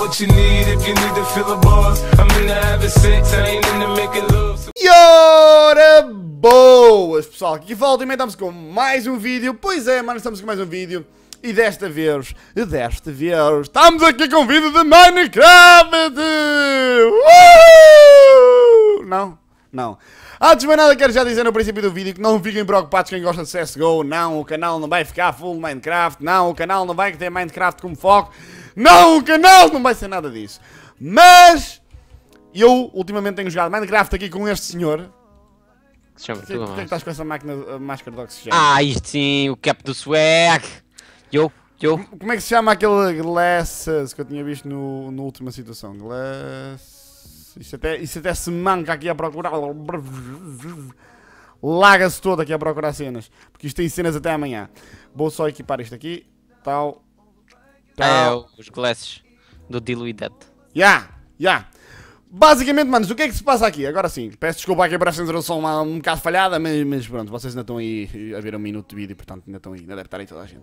what you need if you need to feel boss. I'm sex, I ain't making love. So boas, pessoal. Aqui volta e estamos com mais um vídeo. Pois é, mano, estamos com mais um vídeo. E desta vez, e desta vez, estamos aqui com um vídeo de Minecraft! Uh! Não, não. Antes de mais nada, quero já dizer no princípio do vídeo que não fiquem preocupados quem gosta de CSGO. Não, o canal não vai ficar full Minecraft. Não, o canal não vai ter Minecraft como foco. Não, o canal não vai ser nada disso. Mas eu ultimamente tenho jogado Minecraft aqui com este senhor. Que se chama tudo Porquê é que estás com essa máquina, máscara de oxigênio? Ah, isto sim, o cap do swag. eu eu Como é que se chama aquele glasses que eu tinha visto no, na última situação? Glasses. Isso até, isso até se manca aqui a procurar. Laga-se todo aqui a procurar cenas. Porque isto tem cenas até amanhã. Vou só equipar isto aqui. Tal. É, os glasses do Diluidet. Ya, ya. Basicamente, manos, o que é que se passa aqui? Agora sim, peço desculpa aqui para esta introdução um bocado falhada, mas, mas pronto, vocês ainda estão aí eh, a ver um minuto de vídeo, portanto ainda estão aí, ainda deve estar aí toda a gente.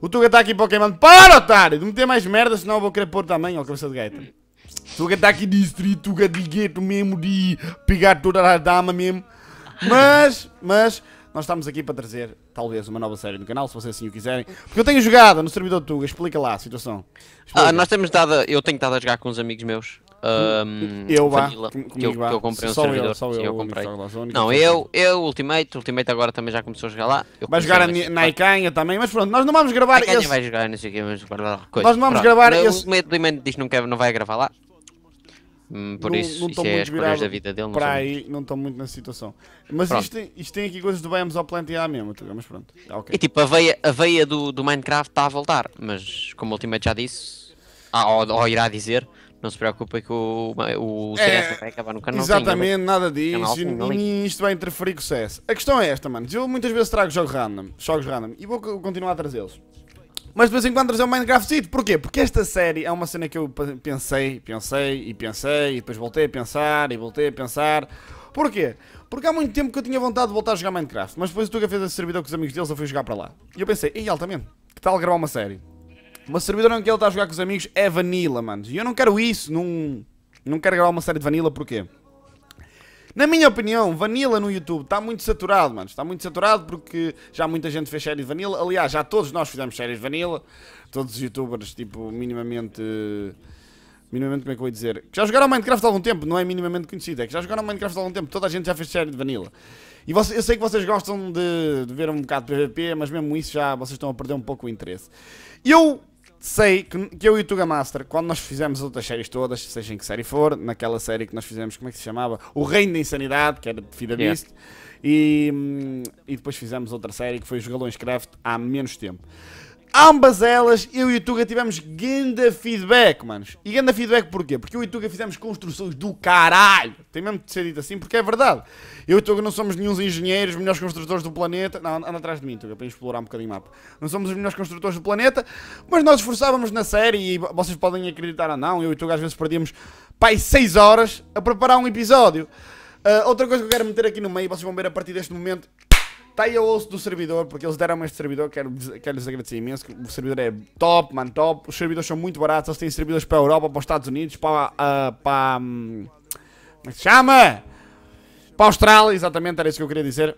O Tuga está aqui Pokémon. Para, otário! de me mais merda, senão eu vou querer pôr também, o cabeça de gaita. Tuga está aqui de street, Tuga de gueto mesmo, de pegar toda a dama mesmo. Mas, mas, nós estamos aqui para trazer talvez uma nova série no canal, se vocês assim o quiserem. Porque eu tenho jogado no servidor de Tuga, explica lá a situação. Ah, explica. Ah, nós temos dado, eu tenho estado a jogar com uns amigos meus. Um, eu vá, que, eu, que eu comprei só um servidor. Eu, só eu, eu comprei. Não, eu, eu, Ultimate, Ultimate agora também já começou a jogar lá. Eu vai jogar a na Icanha também, mas pronto, nós não vamos gravar esse... vai jogar, não sei o que, mas... Coisa. Nós não vamos pronto. gravar esse... O Ultimate diz que não, quer, não vai gravar lá, Hum, por não, isso, não isso é as escolhas da vida dele. Para aí, muito. não estão muito na situação. Mas isto tem, isto tem, aqui coisas do Biomes ao plantear mesmo, tá, mas pronto. Tá okay. E é tipo, a veia, a veia do, do Minecraft está a voltar, mas como o Ultimate já disse, ah, ou, ou irá dizer, não se preocupe que o, o, o CS é, vai acabar no canal. Exatamente, tem, nada disso. Canal, e, isto vai interferir com o CS. A questão é esta, mano. Eu muitas vezes trago jogos random, jogos random e vou continuar a trazê-los mas de vez em quando trazer um City Porquê? Porque esta série é uma cena que eu pensei, pensei e pensei, e depois voltei a pensar e voltei a pensar. Porquê? Porque há muito tempo que eu tinha vontade de voltar a jogar Minecraft, mas depois o Tuga fez esse servidor com os amigos deles, eu fui jogar para lá. E eu pensei, ei, altamente, que tal gravar uma série? Uma servidora em que ele está a jogar com os amigos é vanilla, mano. E eu não quero isso, não, não quero gravar uma série de vanilla, porquê? Na minha opinião, Vanilla no YouTube está muito saturado, mano. Está muito saturado porque já muita gente fez séries de Vanilla. Aliás, já todos nós fizemos séries de Vanilla. Todos os youtubers, tipo, minimamente... Minimamente, como é que eu ia dizer? Que já jogaram Minecraft há algum tempo, não é minimamente conhecido, é que já jogaram Minecraft há algum tempo, toda a gente já fez série de Vanilla. E você, eu sei que vocês gostam de, de ver um bocado de PvP, mas mesmo isso já vocês estão a perder um pouco o interesse. Eu sei que, que eu e o Tuga Master, quando nós fizemos outras séries todas, seja em que série for, naquela série que nós fizemos, como é que se chamava? O Reino da Insanidade, que era de Fida yeah. e, hum, e depois fizemos outra série que foi os Galões Craft há menos tempo ambas elas, eu e o Tuga tivemos grande feedback, manos. E grande feedback porquê? Porque eu e o Tuga fizemos construções do caralho. Tem mesmo de ser dito assim, porque é verdade. Eu e o Tuga não somos nenhum engenheiros, melhores construtores do planeta. Não, anda atrás de mim, Tuga, para explorar um bocadinho o mapa. Não somos os melhores construtores do planeta, mas nós esforçávamos na série e vocês podem acreditar ou não. Eu e o Tuga às vezes perdíamos, pai, 6 horas a preparar um episódio. Uh, outra coisa que eu quero meter aqui no meio, vocês vão ver a partir deste momento, Tá aí o osso do servidor, porque eles deram este servidor, quero, quero lhes agradecer imenso, que o servidor é top, mano, top. Os servidores são muito baratos, eles têm servidores para a Europa, para os Estados Unidos, para... Uh, para um, como é que se chama? Para a Austrália, exatamente, era isso que eu queria dizer.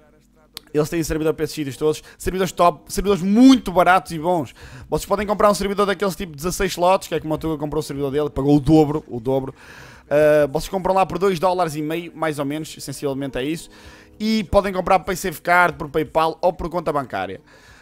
Eles têm servidor para esses sítios todos, servidores top, servidores muito baratos e bons. Vocês podem comprar um servidor daqueles tipo 16 slots, que é como a Tuga comprou o servidor dele, pagou o dobro, o dobro. Uh, vocês compram lá por 2 dólares e meio, mais ou menos, sensivelmente é isso. E podem comprar por Paysafe Card, por PayPal ou por conta bancária.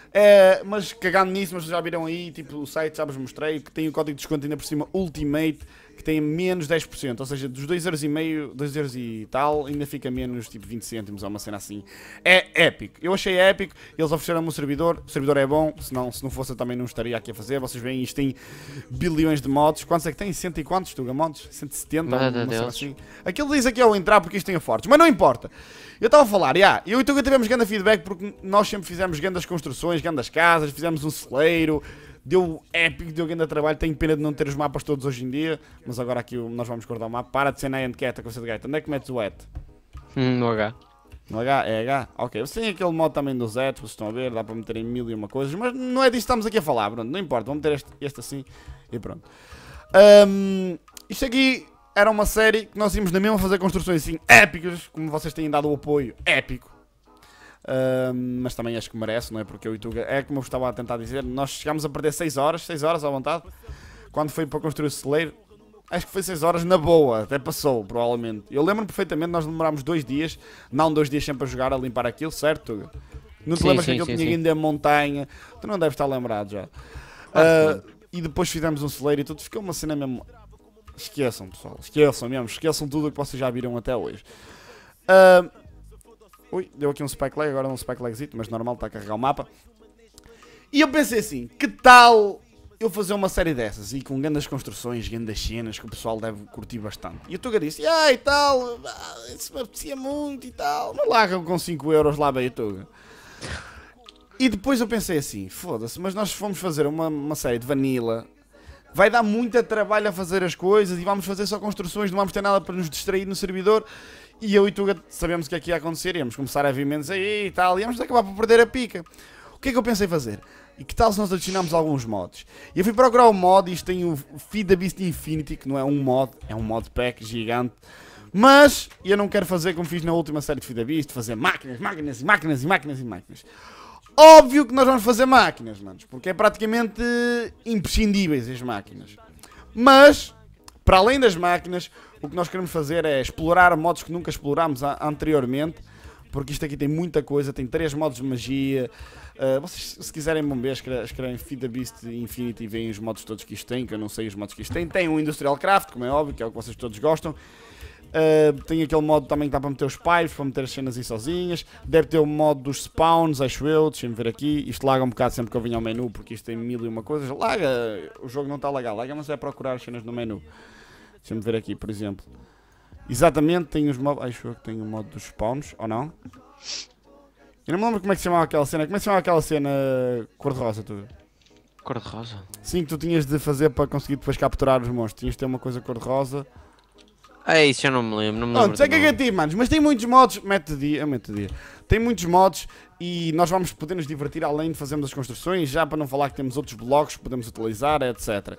Uh, mas cagando nisso, mas já viram aí, tipo, o site já vos mostrei, que tem o código de desconto ainda por cima Ultimate que tem menos 10%, ou seja, dos e meio, 2 euros e tal, ainda fica menos tipo 20 cêntimos ou uma cena assim. É épico. Eu achei épico, eles ofereceram-me um servidor, o servidor é bom, senão, se não fosse eu também não estaria aqui a fazer. Vocês veem, isto tem bilhões de mods. Quantos é que tem? Cento e quantos, Tuga? Mods? 170? Nada uma cena assim. Aquilo diz aqui ao entrar porque isto tem a fortes, mas não importa. Eu estava a falar, yeah, eu e Tuga tivemos grande feedback porque nós sempre fizemos grandes construções, grandes casas, fizemos um celeiro, deu épico, deu grande trabalho. Tenho pena de não ter os mapas todos hoje em dia, mas agora aqui nós vamos guardar o mapa. Para de ser na endcat, a coisa de gaita. Onde é que metes o et hum, no H. No H? É H? Ok. Você tem aquele modo também dos etos, vocês estão a ver, dá para meter em mil e uma coisas, mas não é disso que estamos aqui a falar, pronto. Não importa, vamos meter este, este assim e pronto. Um, isto aqui era uma série que nós íamos na mesma fazer construções assim épicas, como vocês têm dado o apoio épico mas também acho que merece, não é? Porque eu e Tuga, é como eu estava a tentar dizer, nós chegámos a perder 6 horas, 6 horas à vontade, quando foi para construir o celeiro. Acho que foi 6 horas na boa, até passou, provavelmente. Eu lembro-me perfeitamente, nós demorámos 2 dias, não 2 dias sempre a jogar, a limpar aquilo, certo, Tuga? Não te sim, lembras sim, que aquilo tinha tinha ainda montanha? Tu não deves estar lembrado já. uh, e depois fizemos um celeiro e tudo, ficou uma cena mesmo. Esqueçam, pessoal, esqueçam mesmo, esqueçam tudo o que vocês já viram até hoje. Uh, Ui, deu aqui um spike lag, agora um spike lagzito, mas normal, está a carregar o mapa. E eu pensei assim, que tal eu fazer uma série dessas e com grandes construções, grandes cenas que o pessoal deve curtir bastante. E o Tuga disse, ah e tal, isso me apetecia muito e tal, não larga com 5 euros lá bem o Tuga. E depois eu pensei assim, foda-se, mas nós fomos fazer uma, uma série de Vanilla, vai dar muito trabalho a fazer as coisas e vamos fazer só construções, não vamos ter nada para nos distrair no servidor. E eu e Tuga sabemos o que é que ia acontecer, íamos começar a vir menos aí e tal, íamos acabar por perder a pica. O que é que eu pensei fazer? E que tal se nós adicionamos alguns mods? E eu fui procurar o um mod, isto tem o Feed the Beast Infinity, que não é um mod, é um mod pack gigante. Mas eu não quero fazer como fiz na última série de Feed the Beast, fazer máquinas, máquinas e máquinas e máquinas e máquinas. Óbvio que nós vamos fazer máquinas, manos, porque é praticamente imprescindíveis as máquinas. Mas, para além das máquinas, o que nós queremos fazer é explorar modos que nunca explorámos anteriormente, porque isto aqui tem muita coisa, tem três modos de magia. Uh, vocês, se quiserem bombear, escrevem Feed the Beast Infinity e veem os modos todos que isto tem, que eu não sei os modos que isto tem. Tem o Industrial Craft, como é óbvio, que é o que vocês todos gostam. Uh, tem aquele modo também que dá para meter os pipes, para meter as cenas aí sozinhas. Deve ter o modo dos spawns, acho eu. Deixem-me ver aqui. Isto laga um bocado sempre que eu venho ao menu, porque isto tem mil e uma coisas. Laga, o jogo não está a lagar, laga, mas é procurar as cenas no menu. Deixa-me ver aqui, por exemplo. Exatamente, tem os modos. Acho que tem o modo dos spawns, ou não? Eu não me lembro como é que se chamava aquela cena. Como é que se chamava aquela cena cor-de-rosa, tu? Cor-de-rosa? Sim, que tu tinhas de fazer para conseguir depois capturar os monstros. Tinhas de ter uma coisa cor-de-rosa. É isso, eu não me lembro. Não me lembro é que é ti manos. Mas tem muitos modos. Mete dia, mete dia. Tem muitos modos e nós vamos poder nos divertir além de fazermos as construções. Já para não falar que temos outros blocos que podemos utilizar, etc.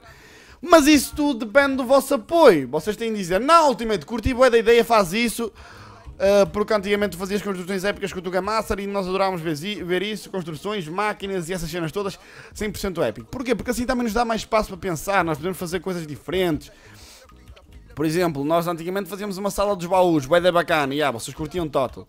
Mas isso tudo depende do vosso apoio. Vocês têm de dizer, não, Ultimate, curti bué da ideia, faz isso. Uh, porque antigamente tu fazias construções épicas com o Tuga e nós adorávamos ver isso, construções, máquinas e essas cenas todas 100% épico. Porquê? Porque assim também nos dá mais espaço para pensar, nós podemos fazer coisas diferentes. Por exemplo, nós antigamente fazíamos uma sala dos baús, bué da bacana, e ah, vocês curtiam Total.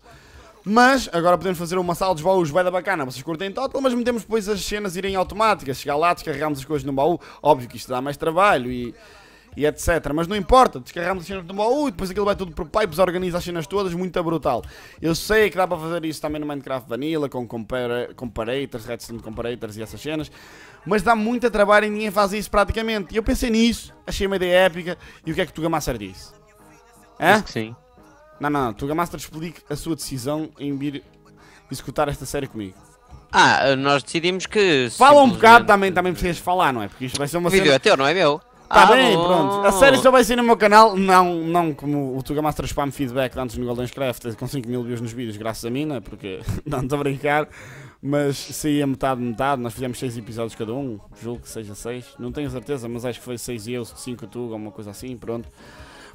Mas agora podemos fazer uma sala dos baús vai da bacana. Vocês curtem total, mas metemos depois as cenas irem automáticas. Chegar lá, descarregamos as coisas no baú. Óbvio que isto dá mais trabalho e, e etc. Mas não importa, descarregamos as cenas no baú e depois aquilo vai tudo para o pipes, organiza as cenas todas, muito brutal. Eu sei que dá para fazer isso também no Minecraft Vanilla, com comparators, redstone comparators e essas cenas. Mas dá muito trabalho e ninguém faz isso praticamente. E eu pensei nisso, achei uma ideia épica. E o que é que tu Gamassar disse? Hã? Diz que sim. Não, não, não. Master explique a sua decisão em vir executar esta série comigo. Ah, nós decidimos que. Fala um bocado também, também precisas falar, não é? Porque isto vai ser uma O vídeo cena- é teu, não é meu? Tá Ah, bem, bom. pronto. A série só vai sair no meu canal, não, não como o Master Spam Feedback antes no Golden Craft, com 5 mil views nos vídeos, graças a mim, né? porque não estou a brincar, mas saía metade, metade, nós fizemos 6 episódios cada um, julgo que seja 6, não tenho certeza, mas acho que foi 6 eu, 5 Tuga, alguma coisa assim, pronto.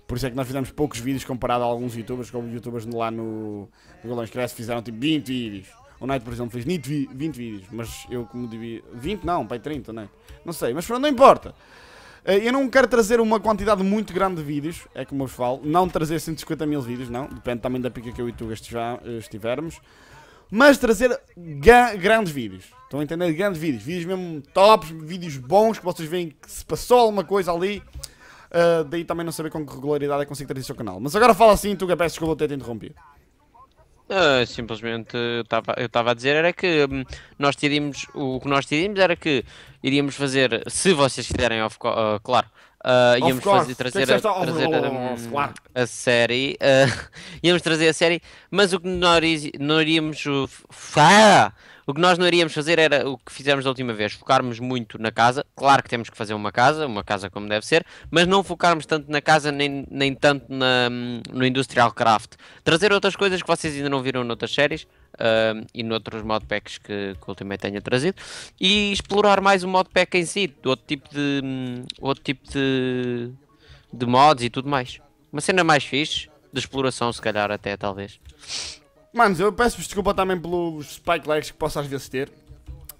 Por isso é que nós fizemos poucos vídeos comparado a alguns youtubers, como youtubers lá no, no Golden Crash fizeram tipo 20 vídeos. O Night, por exemplo, fez 20, vídeos, mas eu como devia... 20 não, pai 30, né? Não sei, mas não importa. Eh, eu não quero trazer uma quantidade muito grande de vídeos, é como eu vos falo. Não trazer 150 mil vídeos, não. Depende também da pica que eu e tu eh, estivermos. Mas trazer grandes vídeos. Estão a entender? Grandes vídeos. Vídeos mesmo tops, vídeos bons, que vocês veem que se passou alguma coisa ali. Uh, daí também não saber com que regularidade é que consigo ter o seu canal. Mas agora fala assim, tu que peço desculpa ter te interrompido. Uh, simplesmente eh, eu estava a dizer era que hum, nós tínhamos o que nós tínhamos era que iríamos fazer, se vocês quiserem uh, claro, Uh, íamos fazer, trazer, a, trazer a, a série. Uh, íamos trazer a série, mas o que nós não iríamos. o que nós não iríamos fazer era o que fizemos da última vez, focarmos muito na casa. Claro que temos que fazer uma casa, uma casa como deve ser, mas não focarmos tanto na casa nem, nem tanto na, hum, no Industrial Craft. Trazer outras coisas que vocês ainda não viram noutras séries, uh, e noutros modpacks que, que eu também tenha trazido e explorar mais o modpack em si, outro tipo de um, outro tipo de, de mods e tudo mais. Uma cena mais fixe, de exploração se calhar até talvez. Manos, eu peço-vos desculpa também pelos spike lags que posso às vezes ter.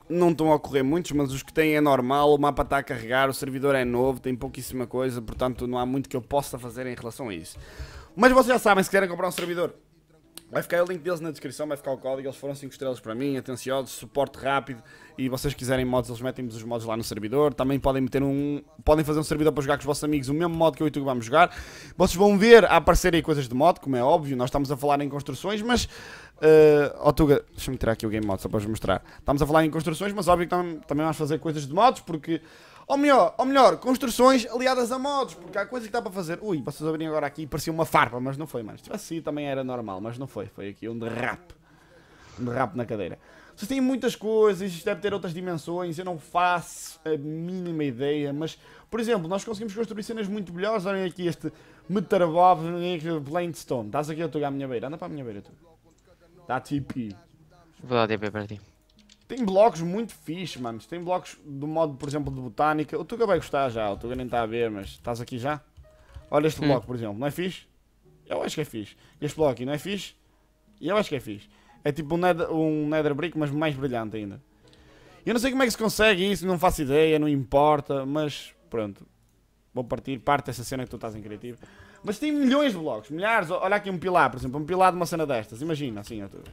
Não estão a ocorrer muitos, mas os que têm é normal, o mapa está a carregar, o servidor é novo, tem pouquíssima coisa, portanto não há muito que eu possa fazer em relação a isso. Mas vocês já sabem, se querem comprar um servidor, Vai ficar o link deles na descrição, vai ficar o código. Eles foram 5 estrelas para mim, atenciosos, suporte rápido. E vocês quiserem mods, eles metem-vos os mods lá no servidor. Também podem meter um. Podem fazer um servidor para jogar com os vossos amigos, o mesmo modo que eu e tu vamos jogar. Vocês vão ver a aparecer aí coisas de mod, como é óbvio. Nós estamos a falar em construções, mas. Uh, oh, deixa-me tirar aqui o game mod só para vos mostrar. Estamos a falar em construções, mas óbvio que tam também vamos fazer coisas de mods, porque. Ou melhor, ou melhor, construções aliadas a modos, porque há coisas que dá para fazer. Ui, vocês abrirem agora aqui e parecia uma farpa, mas não foi, mano. Se tivesse assim também era normal, mas não foi. Foi aqui um derrape. Um derrape na cadeira. Vocês têm muitas coisas, isto deve ter outras dimensões, eu não faço a mínima ideia, mas, por exemplo, nós conseguimos construir cenas muito melhores. Olhem aqui este Metarbob Blindstone. Estás aqui a tu à minha beira. Anda para a minha beira, tu. Dá TP. Vou dar TP para ti. Tem blocos muito fixe, mano. Tem blocos do modo, por exemplo, de botânica. O Tuga vai gostar já, o Tuga nem está a ver, mas estás aqui já? Olha este hum. bloco, por exemplo, não é fixe? Eu acho que é fixe. Este bloco aqui não é fixe? Eu acho que é fixe. É tipo um nether, um nether brick, mas mais brilhante ainda. Eu não sei como é que se consegue isso, não faço ideia, não importa, mas pronto. Vou partir, parte dessa cena que tu estás em criativo. Mas tem milhões de blocos, milhares. Olha aqui um pilar, por exemplo, um pilar de uma cena destas. Imagina, assim, Tuga.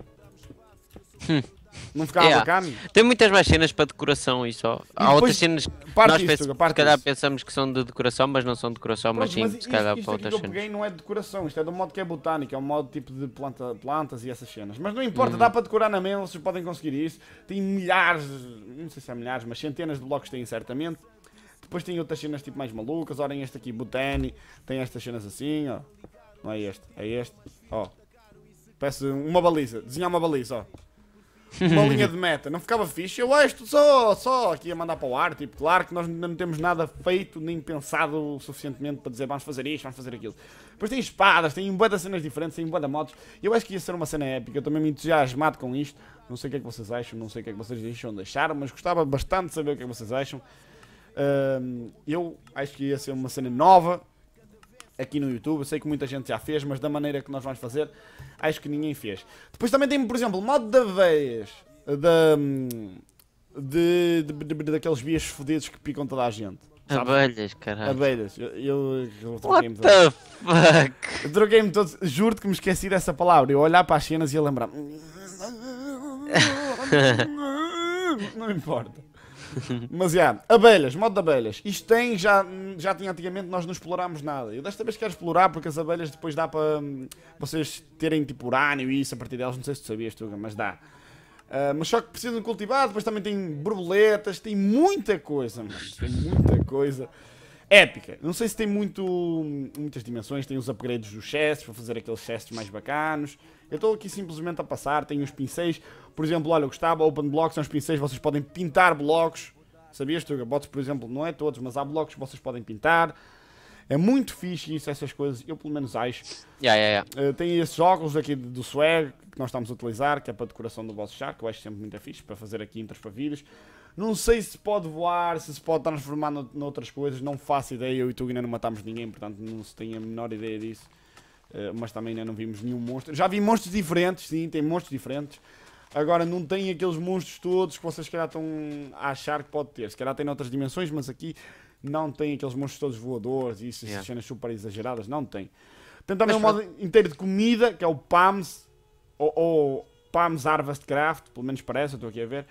Hum. Não ficava yeah. É. bacana? Tem muitas mais cenas para decoração e só. E Há outras cenas que nós se calhar isso. pensamos que são de decoração, mas não são de decoração, Pronto, mas sim, mas se calhar isto, para outras cenas. que não é de decoração, isto é do modo que é botânico, é um modo tipo de planta, plantas e essas cenas. Mas não importa, hum. dá para decorar na mesa, vocês podem conseguir isso. Tem milhares, não sei se é milhares, mas centenas de blocos têm certamente. Depois tem outras cenas tipo mais malucas, olhem este aqui, Botani, tem estas cenas assim, ó. Não é este, é este, ó. Peço uma baliza, desenhar uma baliza, ó uma linha de meta, não ficava fixe. Eu acho oh, só, só aqui a mandar para o ar, tipo, claro que nós ainda não temos nada feito nem pensado suficientemente para dizer vamos fazer isto, vamos fazer aquilo. Depois tem espadas, tem um bué de cenas diferentes, tem um bué de motos. Eu acho que ia ser uma cena épica, eu também me entusiasmado com isto. Não sei o que é que vocês acham, não sei o que é que vocês deixam de achar, mas gostava bastante de saber o que é que vocês acham. Um, eu acho que ia ser uma cena nova, aqui no YouTube. Eu sei que muita gente já fez, mas da maneira que nós vamos fazer, acho que ninguém fez. Depois também tem, por exemplo, o modo da vez da, de, de, de, de, daqueles bichos fodidos que picam toda a gente. Abelhas, caralho. Abelhas. Eu, eu, eu troquei-me todo. What the fuck? troquei-me todo. Juro-te que me esqueci dessa palavra. Eu olhar para as cenas e ia lembrar Não importa. Mas, já, yeah, abelhas, modo de abelhas. Isto tem, já, já tinha antigamente, nós não explorámos nada. Eu desta vez quero explorar porque as abelhas depois dá para hum, vocês terem tipo urânio e isso a partir delas. Não sei se tu sabias, Tuga, mas dá. Uh, mas só que precisam cultivar, depois também tem borboletas, tem muita coisa, mano. Tem muita coisa épica. Não sei se tem muito, muitas dimensões, tem os upgrades dos chests para fazer aqueles chests mais bacanos. Eu estou aqui simplesmente a passar, tenho os pincéis. Por exemplo, olha, eu gostava, open blocks são os pincéis, vocês podem pintar blocos. Sabias, Tuga? Botes, por exemplo, não é todos, mas há blocos que vocês podem pintar. É muito fixe isso, essas coisas, eu pelo menos acho. Yeah, yeah, yeah. Uh, tem esses óculos aqui do Swag, que nós estamos a utilizar, que é para decoração do vosso char, que eu acho sempre muito fixe, para fazer aqui pavilhos Não sei se pode voar, se se pode transformar no, noutras coisas, não faço ideia, eu e tu ainda não matámos ninguém, portanto não se tem a menor ideia disso. Uh, mas também ainda não vimos nenhum monstro. Já vi monstros diferentes, sim, tem monstros diferentes. Agora não tem aqueles monstros todos que vocês se calhar estão a achar que pode ter. Se calhar tem outras dimensões, mas aqui não tem aqueles monstros todos voadores e essas yeah. cenas super exageradas. Não tem. Tem também mas, um modo inteiro de comida, que é o PAMS, ou, ou PAMS Harvest Craft, pelo menos parece, eu estou aqui a ver.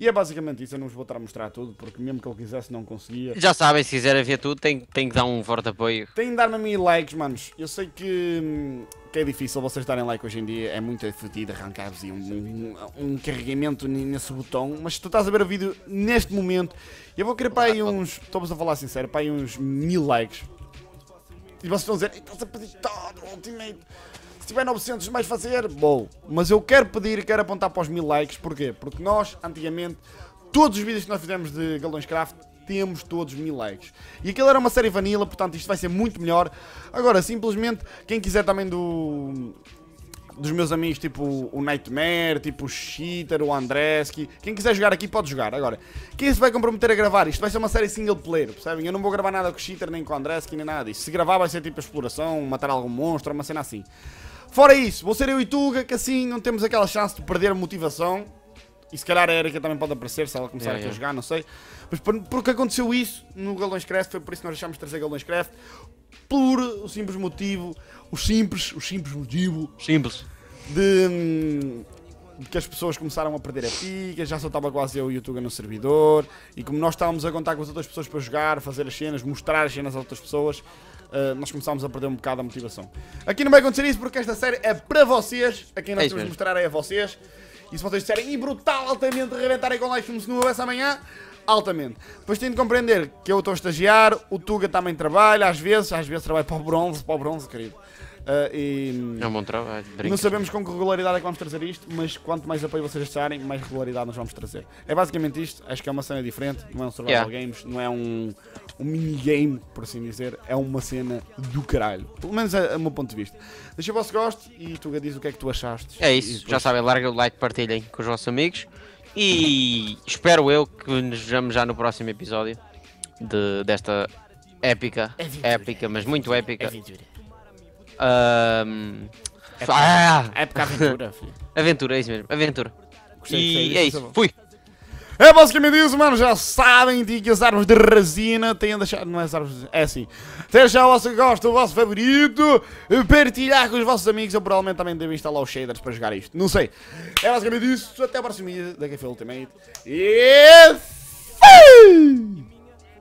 E é basicamente isso, eu não vos vou estar a mostrar tudo, porque mesmo que ele quisesse não conseguia. Já sabem, se quiserem ver tudo, tem, tem que dar um forte apoio. Tem que dar-me a likes, manos. Eu sei que, que é difícil vocês darem like hoje em dia, é muito fodido arrancar-vos um, um, um, carregamento nesse botão, mas se tu estás a ver o vídeo neste momento, eu vou querer para aí uns, estou-vos a falar sincero, para aí uns mil likes. E vocês vão dizer, estás a pedir todo o ultimate tiver 900 mais fazer, bom. Mas eu quero pedir quero apontar para os mil likes, porquê? Porque nós, antigamente, todos os vídeos que nós fizemos de Galões Craft temos todos mil likes. E aquilo era uma série vanilla, portanto isto vai ser muito melhor. Agora, simplesmente, quem quiser também do dos meus amigos, tipo o Nightmare, tipo o Cheater, o Andreski. Quem quiser jogar aqui pode jogar. Agora, quem se vai comprometer a gravar? Isto vai ser uma série single player, percebem? Eu não vou gravar nada com o Cheater, nem com o Andreski, nem nada disso. Se gravar vai ser tipo exploração, matar algum monstro, uma cena assim. Fora isso, vou ser eu e Tuga, que assim não temos aquela chance de perder motivação. E se calhar a Erika também pode aparecer se ela começar yeah, aqui yeah. a jogar, não sei. Mas por, porque aconteceu isso no Galões Craft, foi por isso que nós achámos de trazer Galões Craft. Por o simples motivo, o simples, o simples motivo. Simples. De, de hum, que as pessoas começaram a perder a pica, já só estava quase eu e o Tuga no servidor. E como nós estávamos a contar com as outras pessoas para jogar, fazer as cenas, mostrar as cenas às outras pessoas, ah, nós começámos a perder um bocado a motivação. Aqui não vai acontecer isso porque esta série é para vocês, a nós é temos de mostrar é a vocês. E se vocês disserem, e brutal, altamente, reventarem com live como se não houvesse amanhã, altamente. Depois têm de compreender que eu estou a estagiar, o Tuga também trabalha, às vezes, às vezes trabalho para o bronze, para o bronze, querido. Ah, e é um bom trabalho. Brinca. Não sabemos com que regularidade é que vamos trazer isto, mas quanto mais apoio vocês acharem, mais regularidade nós vamos trazer. É basicamente isto. Acho que é uma cena diferente. Não é um survival yeah. games, não é um, um minigame, por assim dizer. É uma cena do caralho. Pelo menos é, é o meu ponto de vista. Deixa o vosso gosto e tu diz o que é que tu achaste. É isso. Depois... Já sabem, larga o like, partilhem com os vossos amigos. E espero eu que nos vejamos já no próximo episódio de, desta épica, é épica, é mas muito épica. É um... Época, ah! É aventura, filho. Aventura, é isso mesmo, Aventura. Gostei, e é isso, fui! É vocês que me dizem, mano, já sabem de que as árvores de resina têm a deixar. Não é as árvores. É assim. Têm a deixar o vosso gosto, o vosso favorito. Partilhar com os vossos amigos. Eu provavelmente também devo instalar os shaders para jogar isto. Não sei. É basicamente isso. Até a próxima. daqui a pouco Ultimate. E. Fui!